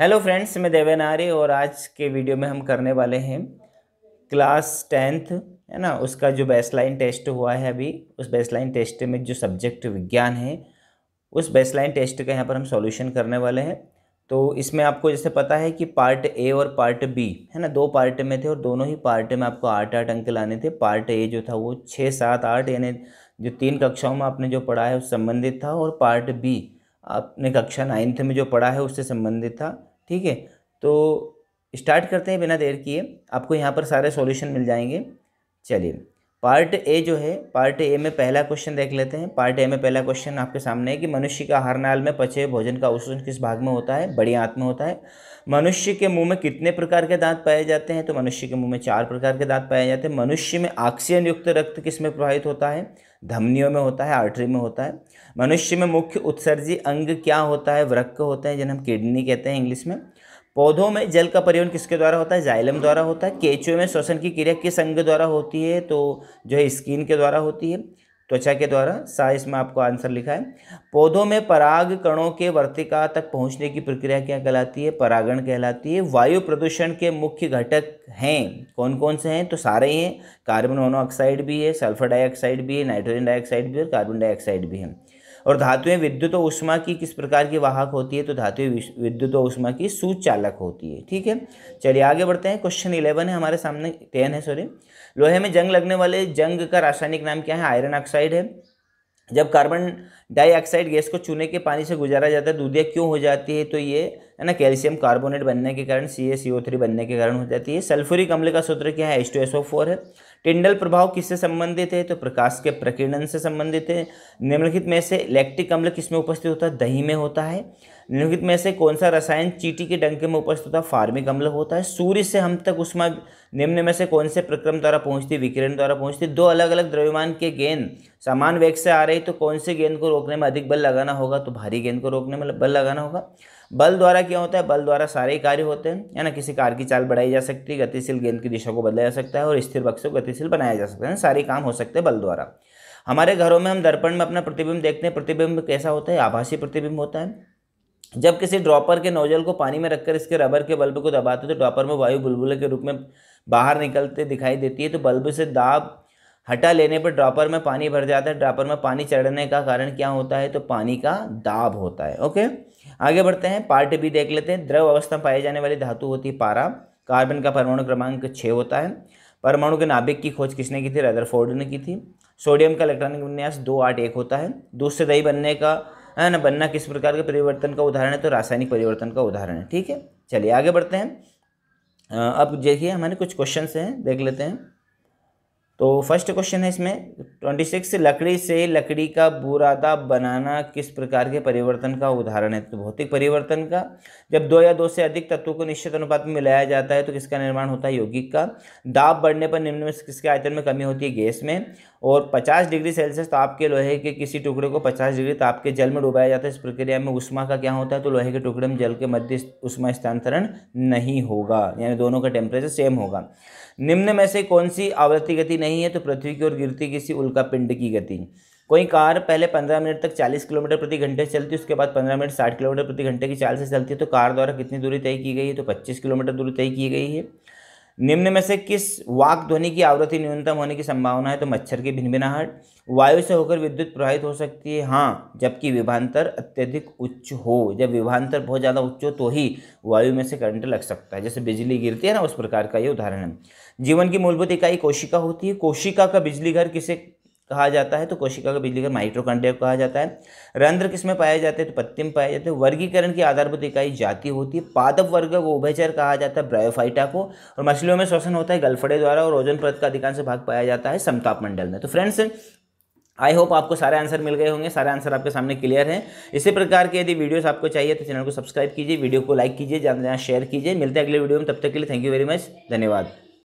hello friends मैं देवेन आर्य और आज के वीडियो में हम करने वाले हैं क्लास टेंथ है ना उसका जो बेसलाइन टेस्ट हुआ है अभी उस बेसलाइन टेस्ट में जो सब्जेक्ट विज्ञान है उस बेसलाइन टेस्ट का यहाँ पर हम सॉल्यूशन करने वाले हैं तो इसमें आपको जैसे पता है कि पार्ट ए और पार्ट बी है ना दो पार्ट में थे और दोनों ही पार्ट में आपको आठ आठ अंक लाने थे पार्ट ए जो था वो छः सात आठ यानी जो तीन कक्षाओं में आपने जो पढ़ा है उस संबंधित था और पार्ट बी आपने कक्षा नाइन्थ में जो पढ़ा है उससे संबंधित था ठीक है तो स्टार्ट करते हैं बिना देर किए आपको यहाँ पर सारे सॉल्यूशन मिल जाएंगे चलिए पार्ट ए जो है पार्ट ए में पहला क्वेश्चन देख लेते हैं पार्ट ए में पहला क्वेश्चन आपके सामने है कि मनुष्य का हर नाल में पचे भोजन का अवशोषण किस भाग में होता है बड़ी आंत में होता है मनुष्य के मुंह में कितने प्रकार के दांत पाए जाते हैं तो मनुष्य के मुंह में चार प्रकार के दांत पाए जाते हैं मनुष्य में ऑक्सीजन युक्त रक्त किस में प्रभावित होता है धमनियों में होता है आर्टरी में होता है मनुष्य में मुख्य उत्सर्जी अंग क्या होता है वृक्क होते हैं जिन्हें हम किडनी कहते हैं इंग्लिश में पौधों में जल का परिवहन किसके द्वारा होता है जाइलम द्वारा होता है केचुए में श्वसन की क्रिया किस अंग द्वारा होती है तो जो है स्किन के द्वारा होती है त्वचा के द्वारा सा इसमें आपको आंसर लिखा है पौधों में पराग कणों के वर्तिका तक पहुंचने की प्रक्रिया क्या कहलाती है परागण कहलाती है वायु प्रदूषण के मुख्य घटक हैं कौन कौन से हैं तो सारे ही हैं कार्बन मोनोऑक्साइड भी है सल्फर डाइऑक्साइड भी है नाइट्रोजन डाइऑक्साइड भी और कार्बन डाइऑक्साइड भी है और धातुएं विद्युत तो उष्मा की किस प्रकार की वाहक होती है तो धातुएं विद्युत तो उष्मा की सूचालक होती है ठीक है चलिए आगे बढ़ते हैं क्वेश्चन इलेवन है हमारे सामने टेन है सॉरी लोहे में जंग लगने वाले जंग का रासायनिक नाम क्या है आयरन ऑक्साइड है जब कार्बन डाइऑक्साइड गैस को चूने के पानी से गुजारा जाता है दूधिया क्यों हो जाती है तो ये है ना कैल्शियम कार्बोनेट बनने के कारण सी ए सी ओ थ्री बनने के कारण हो जाती है सल्फ्यूरिक अम्ल का सूत्र क्या है H two S O four है टिंडल प्रभाव किससे संबंधित है तो प्रकाश के प्रकीर्णन से संबंधित है निम्नलिखित में से इलेक्ट्रिक अम्ल किसमें उपस्थित होता है दही में होता है निम्नलिखित में से कौन सा रसायन चीटी के डंके में उपस्थित होता है फार्मिक अम्ल होता है सूर्य से हम तक उसमें निम्न में से कौन से प्रक्रम द्वारा पहुँचती विकिरण द्वारा पहुँचती दो अलग अलग द्रव्यमान के गेंद समान वेग से आ रही तो कौन से गेंद को रोकने में अधिक बल लगाना होगा तो भारी गेंद को रोकने में बल लगाना होगा बल द्वारा क्या होता है बल द्वारा सारे कार्य होते हैं या ना किसी कार की चाल बढ़ाई जा सकती है गतिशील गेंद की दिशा को बदला जा सकता है और स्थिर बक्स को गतिशील बनाया जा सकता है सारे काम हो सकते हैं बल द्वारा हमारे घरों में हम दर्पण में अपना प्रतिबिंब देखते हैं प्रतिबिंब कैसा होता है आभासी प्रतिबिंब होता है जब किसी ड्रॉपर के नोजल को पानी में रखकर इसके रबर के बल्ब को दबाते तो ड्रॉपर में वायु बुलबुले के रूप में बाहर निकलते दिखाई देती है तो बल्ब से दाब हटा लेने पर ड्रॉपर में पानी भर जाता है ड्रॉपर में पानी चढ़ने का कारण क्या होता है तो पानी का दाब होता है ओके आगे बढ़ते हैं पार्ट भी देख लेते हैं द्रव अवस्था में पाई जाने वाली धातु होती है पारा कार्बन का परमाणु क्रमांक छः होता है परमाणु के नाभिक की खोज किसने की थी रदरफोर्ड ने की थी सोडियम का इलेक्ट्रॉनिक विन्यास दो आठ एक होता है दूसरे दही बनने का है ना बनना किस प्रकार के परिवर्तन का उदाहरण है तो रासायनिक परिवर्तन का उदाहरण है ठीक है चलिए आगे बढ़ते हैं अब देखिए हमारे कुछ क्वेश्चन हैं देख लेते हैं तो फर्स्ट क्वेश्चन है इसमें ट्वेंटी सिक्स लकड़ी से लकड़ी का बुरादा बनाना किस प्रकार के परिवर्तन का उदाहरण है तो भौतिक परिवर्तन का जब दो या दो से अधिक तत्वों को निश्चित अनुपात में मिलाया जाता है तो किसका निर्माण होता है यौगिक का दाब बढ़ने पर निम्न में किसके आयतन में कमी होती है गैस में और 50 डिग्री सेल्सियस ताप तो के लोहे के किसी टुकड़े को 50 डिग्री ताप तो के जल में डुबाया जाता है इस प्रक्रिया में उष्मा का क्या होता है तो लोहे के टुकड़े में जल के मध्य उष्मा स्थानांतरण नहीं होगा यानी दोनों का टेम्परेचर सेम होगा निम्न में से कौन सी आवृत्ति गति नहीं है तो पृथ्वी की ओर गिरती किसी उल्का पिंड की गति कोई कार पहले पंद्रह मिनट तक चालीस किलोमीटर प्रति घंटे चलती है उसके बाद पंद्रह मिनट साठ किलोमीटर प्रति घंटे की चाल से चलती है तो कार द्वारा कितनी दूरी तय की गई है तो पच्चीस किलोमीटर दूरी तय की गई है निम्न में से किस वाक ध्वनि की आवृत्ति न्यूनतम होने की संभावना है तो मच्छर की भिनभिनाहट वायु से होकर विद्युत प्रवाहित हो सकती है हाँ जबकि विभांतर अत्यधिक उच्च हो जब विभांतर बहुत ज़्यादा उच्च हो तो ही वायु में से करंट लग सकता है जैसे बिजली गिरती है ना उस प्रकार का ये उदाहरण है जीवन की मूलभूत इकाई कोशिका होती है कोशिका का बिजली घर किसे कहा जाता है तो कोशिका का बिजली का कहा जाता है रंध्र किस में पाए जाते हैं तो पत्ती में पाए जाते हैं वर्गीकरण की आधारभूत इकाई जाति होती है पादप वर्ग को उभयचर कहा जाता है ब्रायोफाइटा को और मछलियों में श्वसन होता है गलफड़े द्वारा और ओजोन परत का अधिकांश भाग पाया जाता है समताप मंडल में तो फ्रेंड्स आई होप आपको सारे आंसर मिल गए होंगे सारे आंसर आपके सामने क्लियर हैं इसी प्रकार के यदि वीडियोस आपको चाहिए तो चैनल को सब्सक्राइब कीजिए वीडियो को लाइक कीजिए ज़्यादा ज़्यादा शेयर कीजिए मिलते हैं अगले वीडियो में तब तक के लिए थैंक यू वेरी मच धन्यवाद